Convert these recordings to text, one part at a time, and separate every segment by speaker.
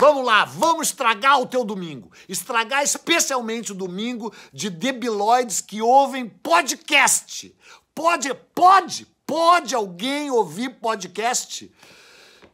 Speaker 1: Vamos lá, vamos estragar o teu domingo. Estragar especialmente o domingo de debiloides que ouvem podcast. Pode, pode, pode alguém ouvir podcast?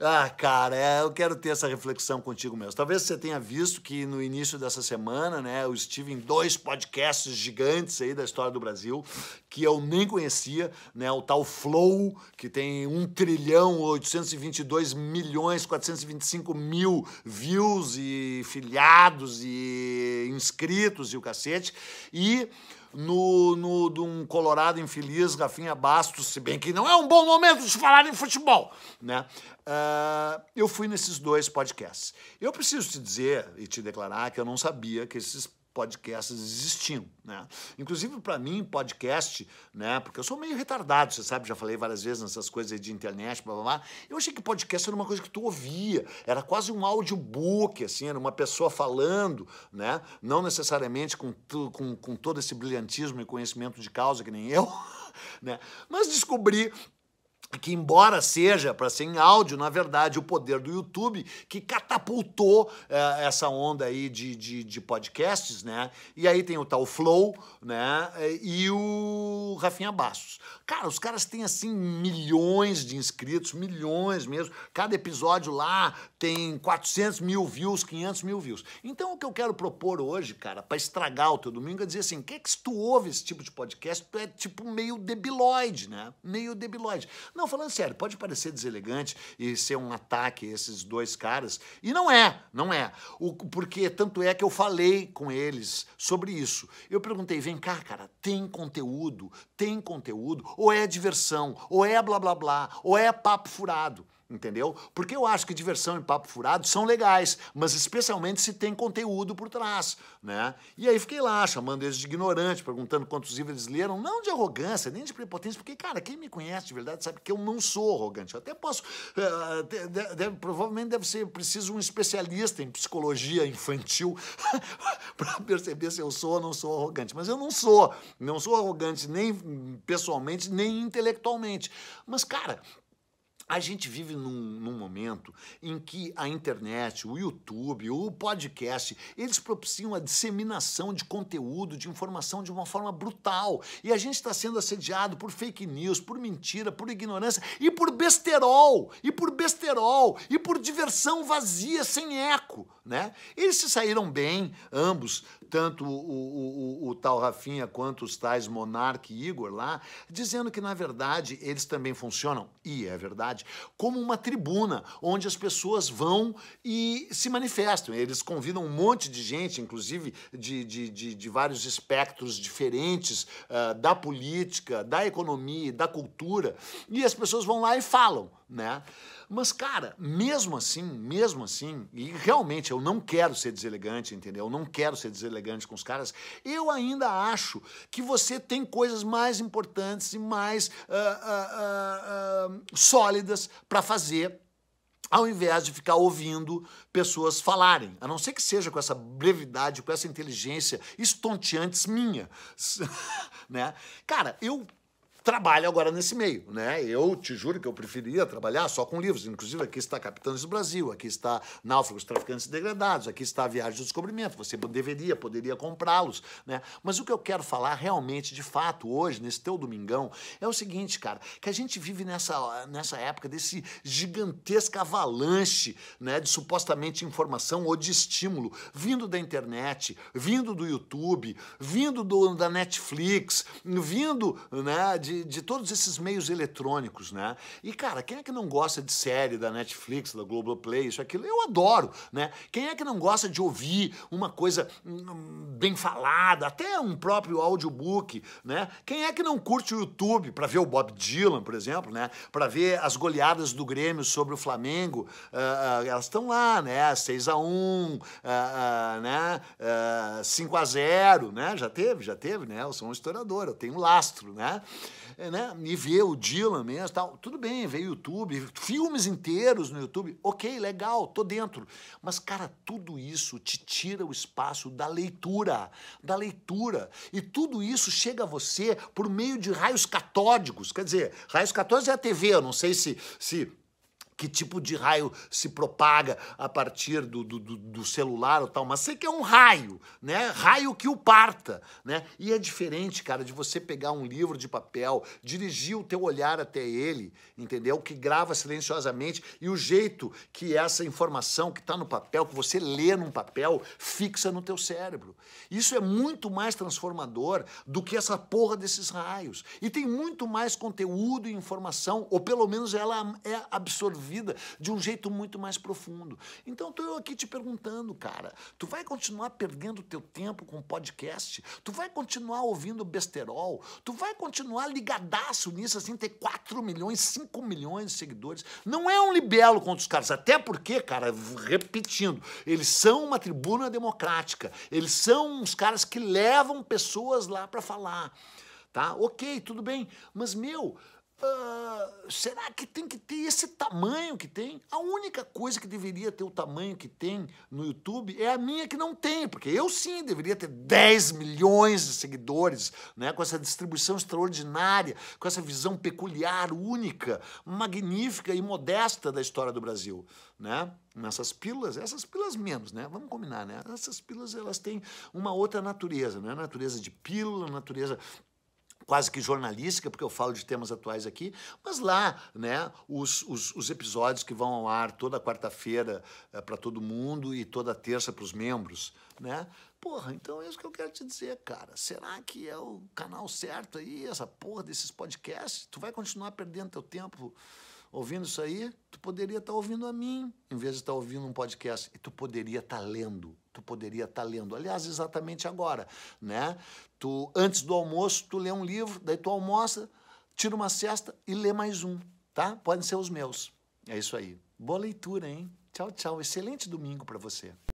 Speaker 1: Ah, cara, é, eu quero ter essa reflexão contigo mesmo. Talvez você tenha visto que no início dessa semana, né, eu estive em dois podcasts gigantes aí da história do Brasil que eu nem conhecia, né, o tal Flow, que tem 1 trilhão 822 milhões 425 mil views e filiados e inscritos e o cacete, e no, no de um Colorado infeliz, Rafinha Bastos, se bem que não é um bom momento de falar em futebol, né? Uh, eu fui nesses dois podcasts. Eu preciso te dizer e te declarar que eu não sabia que esses podcasts existiam, né? Inclusive para mim podcast, né? Porque eu sou meio retardado, você sabe, já falei várias vezes nessas coisas de internet, blá, blá, blá. Eu achei que podcast era uma coisa que tu ouvia, era quase um audiobook, assim, era uma pessoa falando, né? Não necessariamente com, com, com todo esse brilhantismo e conhecimento de causa que nem eu, né? Mas descobri que embora seja para ser em áudio, na verdade, o poder do YouTube que catapultou é, essa onda aí de, de, de, podcasts, né? E aí tem o tal Flow, né? É, e o Rafinha Bastos. Cara, os caras têm, assim, milhões de inscritos, milhões mesmo. Cada episódio lá tem 400 mil views, 500 mil views. Então, o que eu quero propor hoje, cara, para estragar o teu domingo, é dizer assim, que é que se tu ouve esse tipo de podcast, tu é tipo meio debiloid, né? Meio debiloid. Não, não, falando sério, pode parecer deselegante e ser um ataque esses dois caras, e não é, não é. O, porque tanto é que eu falei com eles sobre isso. Eu perguntei, vem cá, cara, tem conteúdo, tem conteúdo, ou é diversão, ou é blá blá blá, ou é papo furado entendeu? Porque eu acho que diversão e papo furado são legais, mas especialmente se tem conteúdo por trás, né? E aí fiquei lá chamando eles de ignorante, perguntando quantos livros eles leram, não de arrogância, nem de prepotência, porque, cara, quem me conhece de verdade sabe que eu não sou arrogante. Eu até posso, eh, deve, deve, provavelmente deve ser preciso um especialista em psicologia infantil para perceber se eu sou ou não sou arrogante, mas eu não sou, não sou arrogante nem pessoalmente, nem intelectualmente. Mas, cara, a gente vive num, num, momento em que a internet, o YouTube, o podcast, eles propiciam a disseminação de conteúdo, de informação de uma forma brutal. E a gente está sendo assediado por fake news, por mentira, por ignorância e por besterol, e por besterol, e por diversão vazia, sem eco. Né? Eles se saíram bem, ambos, tanto o, o, o, o tal Rafinha quanto os tais Monarque e Igor lá, dizendo que, na verdade, eles também funcionam, e é verdade, como uma tribuna onde as pessoas vão e se manifestam. Eles convidam um monte de gente, inclusive de, de, de, de vários espectros diferentes uh, da política, da economia, da cultura, e as pessoas vão lá e falam, né? Mas, cara, mesmo assim, mesmo assim, e realmente eu não quero ser deselegante, entendeu? Eu não quero ser deselegante com os caras. Eu ainda acho que você tem coisas mais importantes e mais uh, uh, uh, sólidas para fazer ao invés de ficar ouvindo pessoas falarem, a não ser que seja com essa brevidade, com essa inteligência estonteantes minha, né? Cara, eu trabalhe agora nesse meio, né? Eu te juro que eu preferia trabalhar só com livros. Inclusive, aqui está Capitães do Brasil, aqui está Náufragos, Traficantes Degradados, aqui está a Viagem do Descobrimento. Você deveria, poderia comprá-los, né? Mas o que eu quero falar realmente, de fato, hoje, nesse teu domingão, é o seguinte, cara, que a gente vive nessa, nessa época desse gigantesca avalanche, né, de supostamente informação ou de estímulo vindo da internet, vindo do YouTube, vindo do, da Netflix, vindo, né, de de, de todos esses meios eletrônicos, né? E, cara, quem é que não gosta de série da Netflix, da Globoplay, isso, aquilo? Eu adoro, né? Quem é que não gosta de ouvir uma coisa hum, hum, bem falada, até um próprio audiobook, né? Quem é que não curte o YouTube para ver o Bob Dylan, por exemplo, né? Para ver as goleadas do Grêmio sobre o Flamengo, uh, uh, elas estão lá, né? 6 a 1 uh, ah, né? 5 a 0 né? Já teve, já teve, né? Eu sou um historiador, eu tenho lastro, né? É, né? E ver o Dylan mesmo tal. Tudo bem, ver YouTube, filmes inteiros no YouTube. Ok, legal, tô dentro. Mas, cara, tudo isso te tira o espaço da leitura, da leitura. E tudo isso chega a você por meio de raios catódicos. Quer dizer, raios catódicos é a TV, eu não sei se. se que tipo de raio se propaga a partir do, do, do, celular ou tal, mas sei que é um raio, né? Raio que o parta, né? E é diferente, cara, de você pegar um livro de papel, dirigir o teu olhar até ele, entendeu? Que grava silenciosamente e o jeito que essa informação que está no papel, que você lê num papel, fixa no teu cérebro. Isso é muito mais transformador do que essa porra desses raios. E tem muito mais conteúdo e informação, ou pelo menos ela é absorvida vida de um jeito muito mais profundo. Então eu aqui te perguntando, cara, tu vai continuar perdendo teu tempo com podcast? Tu vai continuar ouvindo besterol? Tu vai continuar ligadaço nisso assim, ter 4 milhões, 5 milhões de seguidores? Não é um libelo contra os caras, até porque, cara, repetindo, eles são uma tribuna democrática, eles são uns caras que levam pessoas lá para falar. Tá? Ok, tudo bem, mas meu, ah, será que tem que ter esse tamanho que tem? A única coisa que deveria ter o tamanho que tem no YouTube é a minha que não tem, porque eu sim deveria ter 10 milhões de seguidores, né, com essa distribuição extraordinária, com essa visão peculiar, única, magnífica e modesta da história do Brasil, né? Nessas pilas, essas pilas menos, né? Vamos combinar, né? Essas pilas elas têm uma outra natureza, né? Natureza de pílula, natureza quase que jornalística, porque eu falo de temas atuais aqui, mas lá, né, os, os, os episódios que vão ao ar toda quarta-feira é, eh, para todo mundo e toda terça para os membros, né? Porra, então é isso que eu quero te dizer, cara. Será que é o canal certo aí, essa porra desses podcasts? Tu vai continuar perdendo teu tempo ouvindo isso aí, tu poderia estar tá ouvindo a mim, em vez de estar tá ouvindo um podcast. E tu poderia estar tá lendo, tu poderia estar tá lendo. Aliás, exatamente agora, né? Tu, antes do almoço, tu lê um livro, daí tu almoça, tira uma cesta e lê mais um, tá? Podem ser os meus. É isso aí. Boa leitura, hein? Tchau, tchau. Excelente domingo para você.